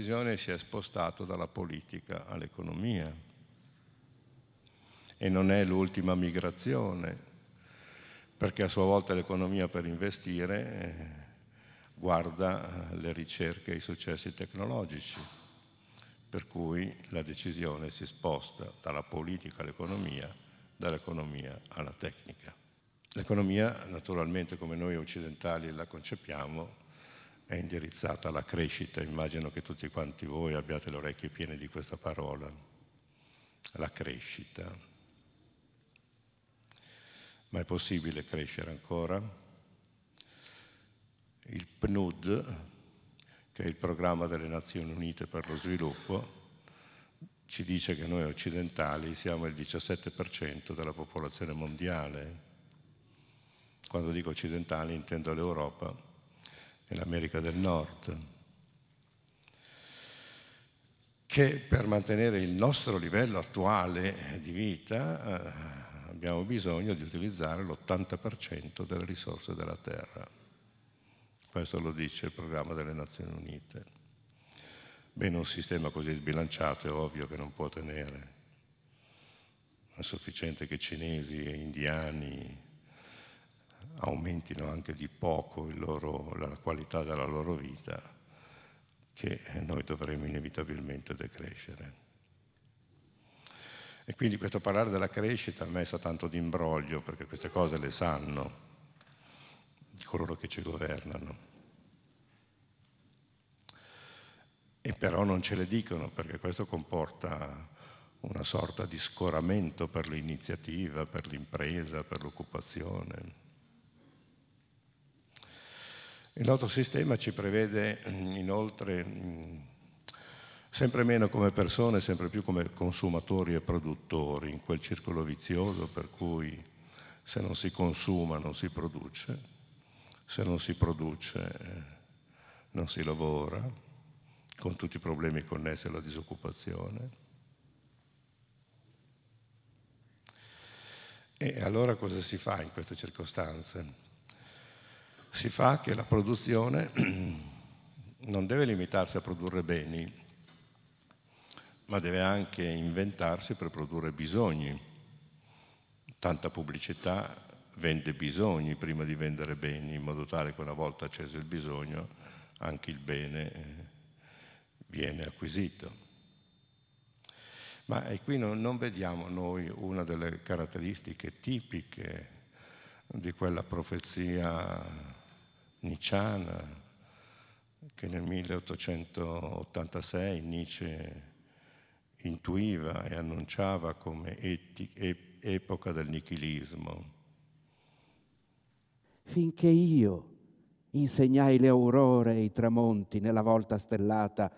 decisione si è spostato dalla politica all'economia. E non è l'ultima migrazione, perché a sua volta l'economia per investire eh, guarda eh, le ricerche e i successi tecnologici, per cui la decisione si sposta dalla politica all'economia, dall'economia alla tecnica. L'economia, naturalmente come noi occidentali la concepiamo, è indirizzata alla crescita, immagino che tutti quanti voi abbiate le orecchie piene di questa parola, la crescita. Ma è possibile crescere ancora? Il PNUD, che è il programma delle Nazioni Unite per lo sviluppo, ci dice che noi occidentali siamo il 17% della popolazione mondiale. Quando dico occidentali intendo l'Europa, nell'America del Nord, che per mantenere il nostro livello attuale di vita eh, abbiamo bisogno di utilizzare l'80% delle risorse della Terra. Questo lo dice il programma delle Nazioni Unite. Bene, un sistema così sbilanciato è ovvio che non può tenere. È sufficiente che cinesi e indiani aumentino anche di poco loro, la qualità della loro vita, che noi dovremo inevitabilmente decrescere. E quindi questo parlare della crescita a me sa tanto di imbroglio, perché queste cose le sanno coloro che ci governano. E però non ce le dicono, perché questo comporta una sorta di scoramento per l'iniziativa, per l'impresa, per l'occupazione. Il nostro sistema ci prevede mm, inoltre mm, sempre meno come persone, sempre più come consumatori e produttori in quel circolo vizioso per cui se non si consuma non si produce, se non si produce eh, non si lavora, con tutti i problemi connessi alla disoccupazione. E allora cosa si fa in queste circostanze? si fa che la produzione non deve limitarsi a produrre beni, ma deve anche inventarsi per produrre bisogni. Tanta pubblicità vende bisogni prima di vendere beni, in modo tale che una volta acceso il bisogno anche il bene eh, viene acquisito. Ma e qui non, non vediamo noi una delle caratteristiche tipiche di quella profezia Nietzscheana, che nel 1886 Nietzsche intuiva e annunciava come eti- e- epoca del nichilismo. Finché io insegnai le aurore e i tramonti nella volta stellata,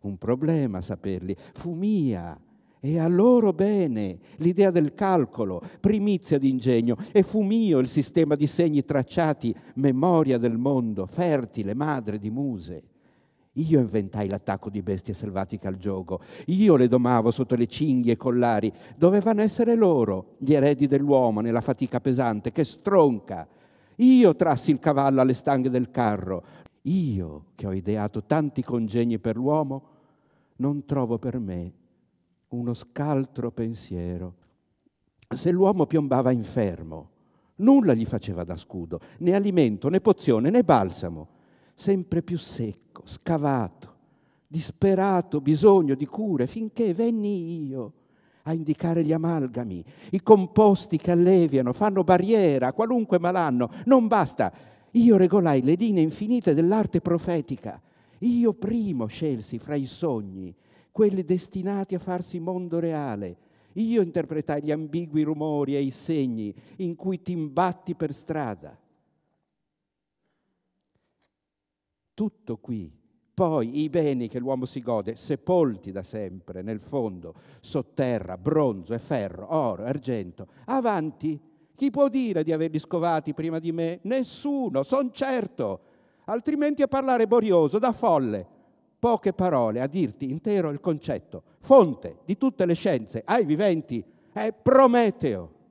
un problema saperli, fu mia e a loro bene l'idea del calcolo, primizia d'ingegno, e fu mio il sistema di segni tracciati, memoria del mondo, fertile, madre di muse. Io inventai l'attacco di bestie selvatiche al gioco, io le domavo sotto le cinghie e collari, dovevano essere loro, gli eredi dell'uomo nella fatica pesante, che stronca. Io trassi il cavallo alle stanghe del carro, io che ho ideato tanti congegni per l'uomo, non trovo per me uno scaltro pensiero. Se l'uomo piombava infermo, nulla gli faceva da scudo, né alimento, né pozione, né balsamo, sempre più secco, scavato, disperato bisogno di cure, finché venni io a indicare gli amalgami, i composti che alleviano, fanno barriera a qualunque malanno, non basta. Io regolai le linee infinite dell'arte profetica, io primo scelsi fra i sogni quelli destinati a farsi mondo reale. Io interpretai gli ambigui rumori e i segni in cui ti imbatti per strada. Tutto qui. Poi i beni che l'uomo si gode, sepolti da sempre nel fondo, sotterra, bronzo e ferro, oro, argento, avanti. Chi può dire di averli scovati prima di me? Nessuno, son certo. Altrimenti a parlare borioso, da folle poche parole a dirti intero il concetto. Fonte di tutte le scienze ai viventi è Prometeo.